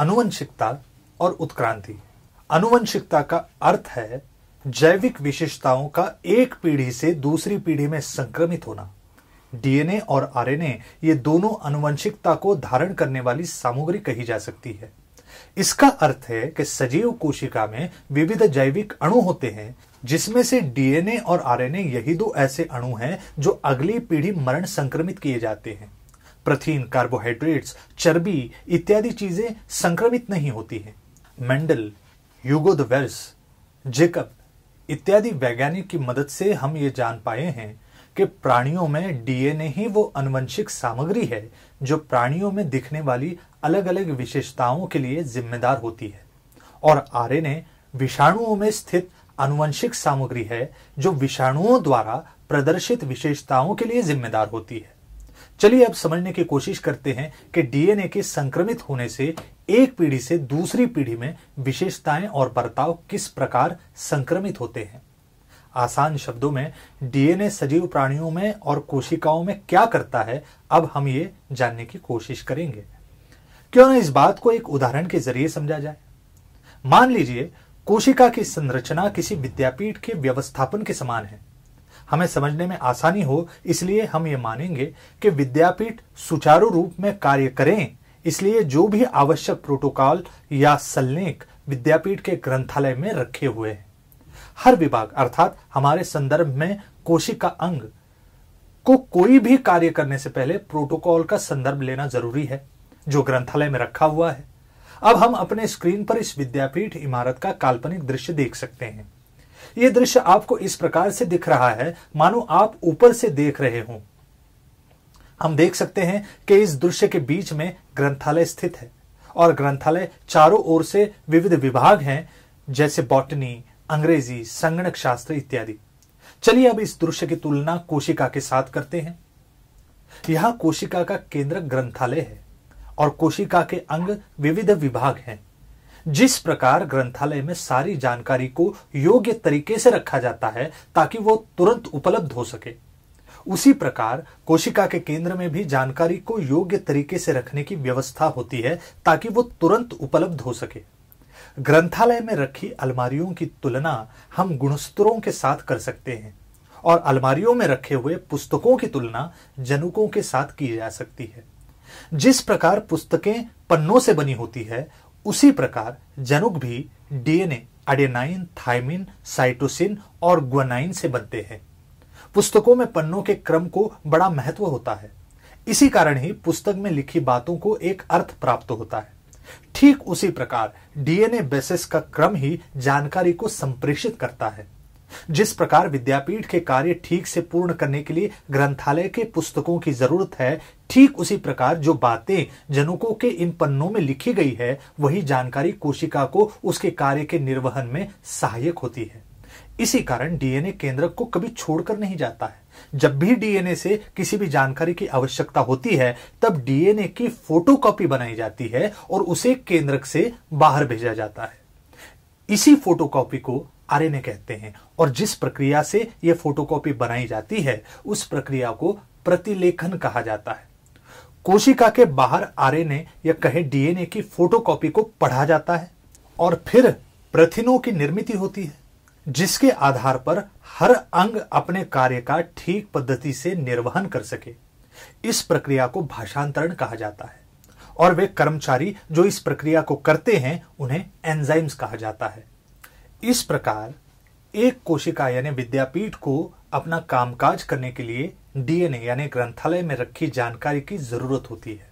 अनुवंशिकता और उत्क्रांति अनुवंशिकता का अर्थ है जैविक विशेषताओं का एक पीढ़ी से दूसरी पीढ़ी में संक्रमित होना डीएनए और आरएनए ये दोनों अनुवंशिकता को धारण करने वाली सामग्री कही जा सकती है इसका अर्थ है कि सजीव कोशिका में विविध जैविक अणु होते हैं जिसमें से डीएनए और आरएनए यही दो ऐसे अणु हैं जो अगली पीढ़ी मरण संक्रमित किए जाते हैं प्रथीन कार्बोहाइड्रेट्स चर्बी इत्यादि चीजें संक्रमित नहीं होती हैं Mendel Hugo de Vries Jacob इत्यादि वैज्ञानिक की मदद से हम ये जान पाए हैं कि प्राणियों में डीएनए ही वो अनुवंशिक सामग्री है जो प्राणियों में दिखने वाली अलग अलग विशेषताओं के लिए जिम्मेदार होती है और आरएनए विषाणुओं में स्थित अनुवंशिक सामग्री है जो विषाणुओं द्वारा प्रदर्शित विशेषताओं के लिए जिम्मेदार होती है चलिए अब समझने की कोशिश करते हैं कि डीएनए के संक्रमित होने से एक पीढ़ी से दूसरी पीढ़ी में विशेषताएं और बर्ताव किस प्रकार संक्रमित होते हैं आसान शब्दों में डीएनए सजीव प्राणियों में और कोशिकाओं में क्या करता है अब हम ये जानने की कोशिश करेंगे क्यों ना इस बात को एक उदाहरण के जरिए समझा जाए मान लीजिए कोशिका की संरचना किसी विद्यापीठ के व्यवस्थापन के समान है हमें समझने में आसानी हो इसलिए हम ये मानेंगे कि विद्यापीठ सुचारू रूप में कार्य करें इसलिए जो भी आवश्यक प्रोटोकॉल या सल्लेख विद्यापीठ के ग्रंथालय में रखे हुए हैं हर विभाग अर्थात हमारे संदर्भ में कोशिका अंग को कोई भी कार्य करने से पहले प्रोटोकॉल का संदर्भ लेना जरूरी है जो ग्रंथालय में रखा हुआ है अब हम अपने स्क्रीन पर इस विद्यापीठ इमारत का काल्पनिक दृश्य देख सकते हैं ये दृश्य आपको इस प्रकार से दिख रहा है मानो आप ऊपर से देख रहे हो हम देख सकते हैं कि इस दृश्य के बीच में ग्रंथालय स्थित है और ग्रंथालय चारों ओर से विविध विभाग हैं जैसे बॉटनी अंग्रेजी संगणक शास्त्र इत्यादि चलिए अब इस दृश्य की तुलना कोशिका के साथ करते हैं यह कोशिका का केंद्र ग्रंथालय है और कोशिका के अंग विविध विभाग हैं जिस प्रकार ग्रंथालय में सारी जानकारी को योग्य तरीके से रखा जाता है ताकि वो तुरंत उपलब्ध हो सके उसी प्रकार कोशिका के केंद्र में भी जानकारी को योग्य तरीके से रखने की व्यवस्था होती है ताकि वो तुरंत उपलब्ध हो सके ग्रंथालय में रखी अलमारियों की तुलना हम गुणस्तरों के साथ कर सकते हैं और अलमारियों में रखे हुए पुस्तकों की तुलना जनुकों के साथ की जा सकती है जिस प्रकार पुस्तकें पन्नों से बनी होती है उसी प्रकार जनुक भी डीएनए एडेनाइन थाइमिन साइटोसिन और ग्वनाइन से बनते हैं पुस्तकों में पन्नों के क्रम को बड़ा महत्व होता है इसी कारण ही पुस्तक में लिखी बातों को एक अर्थ प्राप्त होता है ठीक उसी प्रकार डीएनए बेसिस का क्रम ही जानकारी को संप्रेषित करता है जिस प्रकार विद्यापीठ के कार्य ठीक से पूर्ण करने के लिए ग्रंथालय के पुस्तकों की जरूरत है ठीक उसी प्रकार जो बातें जनुकों के इन पन्नों में लिखी गई है वही जानकारी कोशिका को उसके कार्य के निर्वहन में सहायक होती है इसी कारण डीएनए केंद्रक को कभी छोड़कर नहीं जाता है जब भी डीएनए से किसी भी जानकारी की आवश्यकता होती है तब डीएनए की फोटोकॉपी बनाई जाती है और उसे केंद्रक से बाहर भेजा जाता है इसी फोटोकॉपी को आरएनए कहते हैं और जिस प्रक्रिया से यह फोटोकॉपी बनाई जाती है उस प्रक्रिया को प्रतिलेखन कहा जाता है कोशिका के बाहर आरएनए या कहे डीएनए की फोटोकॉपी को पढ़ा जाता है और फिर प्रथिनों की निर्मित होती है जिसके आधार पर हर अंग अपने कार्य का ठीक पद्धति से निर्वहन कर सके इस प्रक्रिया को भाषांतरण कहा जाता है और वे कर्मचारी जो इस प्रक्रिया को करते हैं उन्हें एंजाइम्स कहा जाता है इस प्रकार एक कोशिका यानी विद्यापीठ को अपना कामकाज करने के लिए डीएनए यानी ग्रंथालय में रखी जानकारी की जरूरत होती है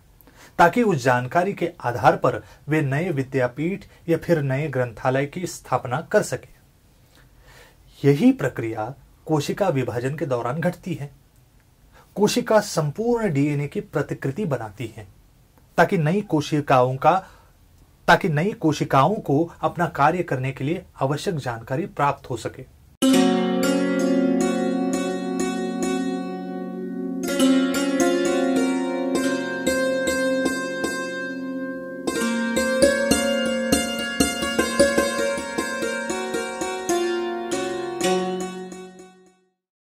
ताकि उस जानकारी के आधार पर वे नए विद्यापीठ या फिर नए ग्रंथालय की स्थापना कर सके यही प्रक्रिया कोशिका विभाजन के दौरान घटती है कोशिका संपूर्ण डीएनए की प्रतिकृति बनाती है ताकि नई कोशिकाओं का ताकि नई कोशिकाओं को अपना कार्य करने के लिए आवश्यक जानकारी प्राप्त हो सके